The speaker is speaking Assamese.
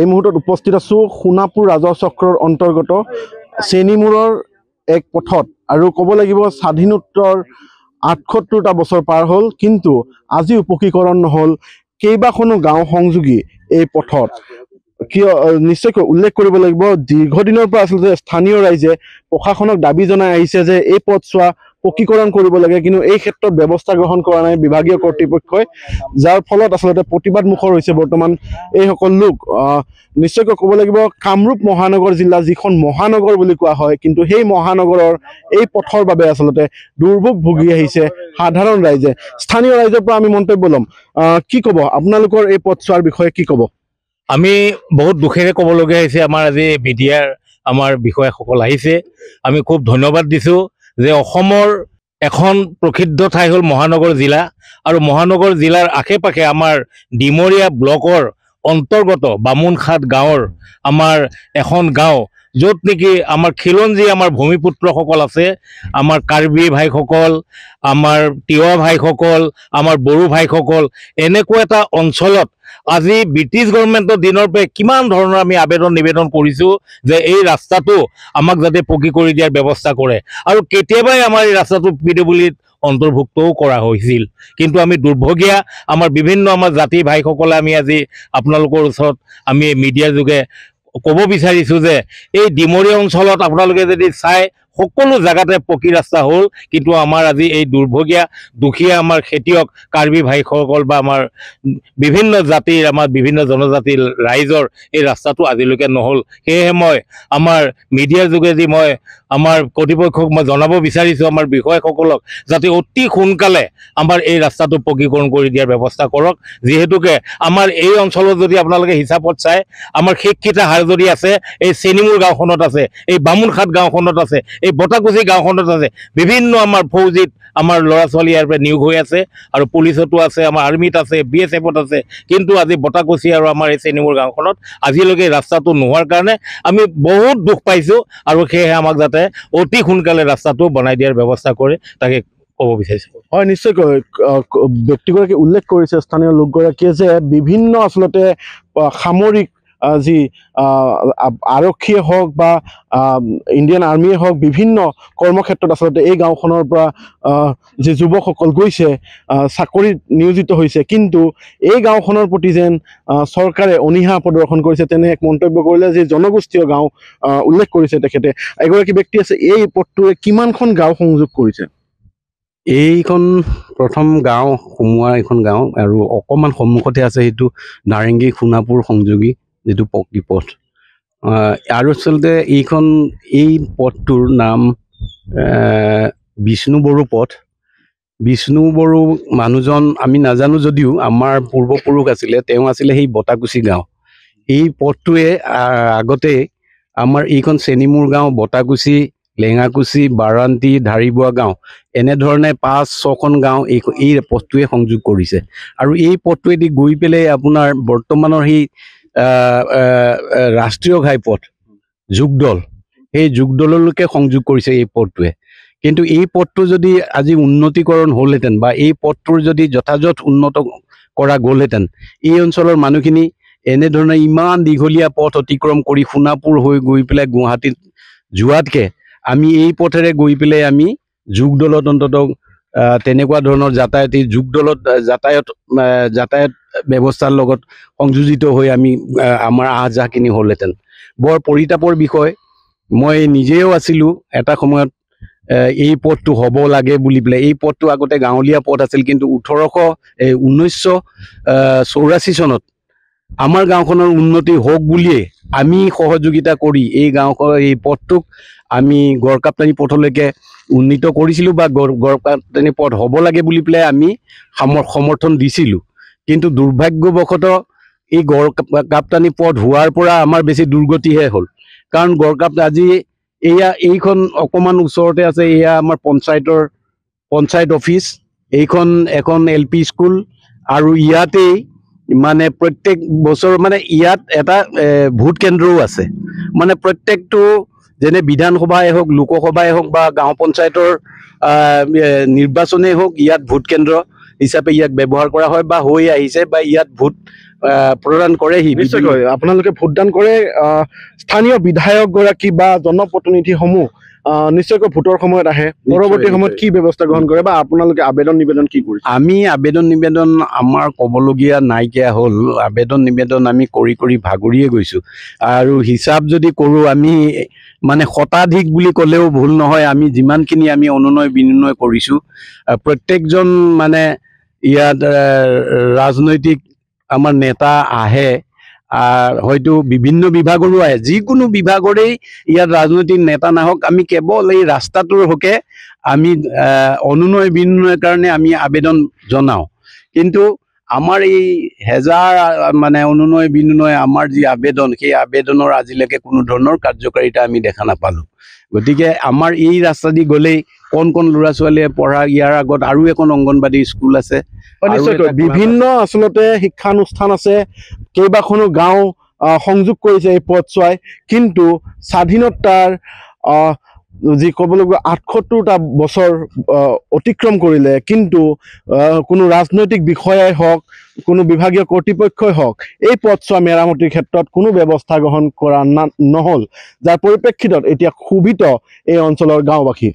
এই মুহূৰ্তত উপস্থিত আছো সোণাপুৰ ৰাজহ চক্ৰৰ অন্তৰ্গত চেনিমূৰৰ এক পথত আৰু ক'ব লাগিব স্বাধীনোত্তৰ আঠসত্তৰটা বছৰ পাৰ হ'ল কিন্তু আজি উপকীকৰণ নহ'ল কেইবাখনো গাঁও সংযোগী এই পথত কিয় নিশ্চয়কৈ উল্লেখ কৰিব লাগিব দীৰ্ঘদিনৰ পৰা আচলতে স্থানীয় ৰাইজে প্ৰশাসনক দাবী জনাই আহিছে যে এই পথ পথচোৱা পকীকৰণ কৰিব লাগে কিন্তু এই ক্ষেত্ৰত ব্যৱস্থা গ্ৰহণ কৰা নাই বিভাগীয় কৰ্তৃপক্ষই যাৰ ফলত আচলতে প্ৰতিবাদমুখৰ হৈছে বৰ্তমান এইসকল লোক নিশ্চয়কৈ ক'ব লাগিব কামৰূপ মহানগৰ জিলা যিখন মহানগৰ বুলি কোৱা হয় কিন্তু সেই মহানগৰৰ এই পথৰ বাবে আচলতে দুৰ্ভোগ ভুগি আহিছে সাধাৰণ ৰাইজে স্থানীয় ৰাইজৰ পৰা আমি মন্তব্য ল'ম কি ক'ব আপোনালোকৰ এই পথ চোৱাৰ বিষয়ে কি ক'ব আমি বহুত দুখেৰে ক'বলগীয়া হৈছে আমাৰ আজি মিডিয়াৰ আমাৰ বিষয়াসকল আহিছে আমি খুব ধন্যবাদ দিছোঁ যে অসমৰ এখন প্ৰসিদ্ধ ঠাই হ'ল মহানগৰ জিলা আৰু মহানগৰ জিলাৰ আশে পাশে আমাৰ ডিমৰীয়া ব্লকৰ অন্তৰ্গত বামুণ বামুণখাট গাঁৱৰ আমাৰ এখন গাঁও য'ত নেকি আমাৰ খিলঞ্জী আমাৰ ভূমিপুত্ৰসকল আছে আমাৰ কাৰ্বি ভাইসকল আমাৰ তিৱা ভাইসকল আমাৰ বড়ো ভাইসকল এনেকুৱা এটা অঞ্চলত আজি ব্ৰিটিছ গভৰ্ণমেণ্টৰ দিনৰ পৰাই কিমান ধৰণৰ আমি আবেদন নিবেদন কৰিছোঁ যে এই ৰাস্তাটো আমাক যাতে পকী কৰি দিয়াৰ ব্যৱস্থা কৰে আৰু কেতিয়াবাই আমাৰ এই ৰাস্তাটো পি ডব্লিউত অন্তৰ্ভুক্তও কৰা হৈছিল কিন্তু আমি দুৰ্ভগীয়া আমাৰ বিভিন্ন আমাৰ জাতি ভাইসকলে আমি আজি আপোনালোকৰ ওচৰত আমি মিডিয়াৰ যোগে ক'ব বিচাৰিছোঁ যে এই ডিমৰি অঞ্চলত আপোনালোকে যদি চাই সকলো জেগাতে পকী ৰাস্তা হ'ল কিন্তু আমাৰ আজি এই দুৰ্ভগীয়া দুখীয়া আমাৰ খেতিয়ক কাৰ্বি ভাইসকল বা আমাৰ বিভিন্ন জাতিৰ আমাৰ বিভিন্ন জনজাতিৰ ৰাইজৰ এই ৰাস্তাটো আজিলৈকে নহ'ল সেয়েহে মই আমাৰ মিডিয়াৰ যোগেদি মই আমাৰ কৰ্তৃপক্ষক মই জনাব বিচাৰিছোঁ আমাৰ বিষয়াসকলক যাতে অতি সোনকালে আমাৰ এই ৰাস্তাটো পকীকৰণ কৰি দিয়াৰ ব্যৱস্থা কৰক যিহেতুকে আমাৰ এই অঞ্চলত যদি আপোনালোকে হিচাপত চায় আমাৰ শিক্ষিতা হাৰ যদি আছে এই চেনিমূৰ গাঁওখনত আছে এই বামুণখাট গাঁওখনত আছে এই বতাকুচি গাঁওখনত আছে বিভিন্ন আমাৰ ফৌজিত আমাৰ ল'ৰা ছোৱালী ইয়াৰ পৰা নিয়োগ হৈ আছে আৰু পুলিচতো আছে আমাৰ আৰ্মিত আছে বি এছ এফত আছে কিন্তু আজি বতাকুচি আৰু আমাৰ এই চেনিমূৰ গাঁওখনত আজিলৈকে ৰাস্তাটো নোহোৱাৰ কাৰণে আমি বহুত দুখ পাইছোঁ আৰু সেয়েহে আমাক যাতে অতি সোনকালে ৰাস্তাটো বনাই দিয়াৰ ব্যৱস্থা কৰে তাকে ক'ব বিচাৰিছোঁ হয় নিশ্চয়কৈ ব্যক্তিগৰাকী উল্লেখ কৰিছে স্থানীয় লোকগৰাকীয়ে যে বিভিন্ন আচলতে সামৰিক যি আৰক্ষীয়ে হওক বা ইণ্ডিয়ান আৰ্মিয়ে হওক বিভিন্ন কৰ্মক্ষেত্ৰত আচলতে এই গাঁওখনৰ পৰা যি যুৱকসকল গৈছে চাকৰিত নিয়োজিত হৈছে কিন্তু এই গাঁওখনৰ প্ৰতি যেন চৰকাৰে অনীহা প্ৰদৰ্শন কৰিছে তেনে এক মন্তব্য কৰিলে যি জনগোষ্ঠীয় গাঁও উল্লেখ কৰিছে তেখেতে এগৰাকী ব্যক্তি আছে এই পথটোৱে কিমানখন গাঁও সংযোগ কৰিছে এইখন প্ৰথম গাঁও সোমোৱা এইখন গাঁও আৰু অকণমান সন্মুখতে আছে সেইটো নাৰেংগী সোণাপুৰ সংযোগী যিটো পকী পথ আৰু আচলতে এইখন এই পথটোৰ নাম বিষ্ণু বড়ো পথ বিষ্ণু বড়ো মানুহজন আমি নাজানো যদিও আমাৰ পূৰ্বপুৰুষ আছিলে তেওঁ আছিলে সেই বতাকুচি গাঁও এই পথটোৱে আগতে আমাৰ এইখন চেনিমূৰ গাঁও বতাকুচি লেঙাকুছি বাৰান্তি ধাৰিবোৱা গাঁও এনেধৰণে পাঁচ ছখন গাঁও এই এই পথটোৱে সংযোগ কৰিছে আৰু এই পথটোৱেদি গৈ পেলাই আপোনাৰ বৰ্তমানৰ সেই ৰাষ্ট্ৰীয় ঘাইপথ যোগদল সেই যোগদললৈকে সংযোগ কৰিছে এই পথটোৱে কিন্তু এই পথটো যদি আজি উন্নতিকৰণ হ'লহেঁতেন বা এই পথটোৰ যদি যথাযথ উন্নত কৰা গ'লহেঁতেন এই অঞ্চলৰ মানুহখিনি এনেধৰণে ইমান দীঘলীয়া পথ অতিক্ৰম কৰি সোণাপুৰ হৈ গৈ পেলাই গুৱাহাটীত যোৱাতকৈ আমি এই পথেৰে গৈ পেলাই আমি যোগদলত অন্ততঃ তেনেকুৱা ধৰণৰ যাতায়াত এই যোগদলত যাতায়ত যাতায়াত ব্যৱস্থাৰ লগত সংযোজিত হৈ আমি আমাৰ আহ যাহখিনি হ'লহেঁতেন বৰ পৰিতাপৰ বিষয় মই নিজেও আছিলোঁ এটা সময়ত এই পথটো হ'ব লাগে বুলি পেলাই এই পথটো আগতে গাঁৱলীয়া পথ আছিল কিন্তু ওঠৰশ এই ঊনৈছশ চৌৰাশী চনত আমাৰ গাঁওখনৰ উন্নতি হওক বুলিয়ে আমি সহযোগিতা কৰি এই গাঁওখন এই পথটোক আমি গড়কাপ্তানি পথলৈকে উন্নীত কৰিছিলোঁ বা গড় গড়কাপ্তানি পথ হ'ব লাগে বুলি পেলাই আমি সমৰ্থন দিছিলোঁ কিন্তু দুৰ্ভাগ্যবশতঃ এই গড়কাপ্তানি পথ হোৱাৰ পৰা আমাৰ বেছি দুৰ্গতিহে হ'ল কাৰণ গড়কাপ আজি এয়া এইখন অকণমান ওচৰতে আছে এয়া আমাৰ পঞ্চায়তৰ পঞ্চায়ত অফিচ এইখন এখন এল পি স্কুল আৰু ইয়াতেই মানে প্ৰত্যেক বছৰ মানে ইয়াত এটা ভোট কেন্দ্ৰও আছে মানে প্ৰত্যেকটো যেনে বিধানসভাই হওক লোকসভাই হওক বা গাঁও পঞ্চায়তৰ নিৰ্বাচনেই হওক ইয়াত ভোট কেন্দ্ৰ হিচাপে ইয়াক ব্যৱহাৰ কৰা হয় বা হৈ আহিছে বা ইয়াত ভোট প্ৰদান কৰেহি আপোনালোকে ভোটদান কৰে স্থানীয় বিধায়কগৰাকী বা জনপ্ৰতিনিধিসমূহ নিশ্চয়কৈ ভোটৰ সময়ত আহে পৰৱৰ্তী সময়ত কি ব্যৱস্থা গ্ৰহণ কৰে বা আপোনালোকে আবেদন নিবেদন কি কৰে আমি আবেদন নিবেদন আমাৰ ক'বলগীয়া নাইকিয়া হ'ল আবেদন নিবেদন আমি কৰি কৰি ভাগৰিয়ে গৈছোঁ আৰু হিচাপ যদি কৰোঁ আমি মানে শতাধিক বুলি ক'লেও ভুল নহয় আমি যিমানখিনি আমি অনুনয় বিনিময় কৰিছোঁ প্ৰত্যেকজন মানে ইয়াত ৰাজনৈতিক আমাৰ নেতা আহে হয়তো বিভিন্ন বিভাগৰো আহে যিকোনো বিভাগৰেই ইয়াত ৰাজনৈতিক নেতা নাহক আমি কেৱল এই ৰাস্তাটোৰ হকে আমি অনুনয় বিনয়ৰ কাৰণে আমি আবেদন জনাওঁ কিন্তু আমাৰ এই হেজাৰ মানে অনুনয় বিনয় আমাৰ যি আবেদন সেই আবেদনৰ আজিলৈকে কোনো ধৰণৰ কাৰ্যকাৰিতা আমি দেখা নাপালোঁ গতিকে আমাৰ এই ৰাস্তাদি গ'লেই কণ কণ ল'ৰা ছোৱালীয়ে পঢ়া ইয়াৰ আগত আৰু এখন অংগনবাদী স্কুল আছে বিভিন্ন আচলতে শিক্ষানুষ্ঠান আছে কেইবাখনো গাঁও সংযোগ কৰিছে এই পথছোৱাই কিন্তু স্বাধীনতাৰ যি ক'বলগীয়া আঠসত্তৰটা বছৰ অতিক্ৰম কৰিলে কিন্তু কোনো ৰাজনৈতিক বিষয়াই হওক কোনো বিভাগীয় কৰ্তৃপক্ষই হওক এই পথছোৱা মেৰামতিৰ ক্ষেত্ৰত কোনো ব্যৱস্থা গ্ৰহণ কৰা না নহ'ল যাৰ পৰিপ্ৰেক্ষিতত এতিয়া ক্ষোভিত এই অঞ্চলৰ গাঁওবাসী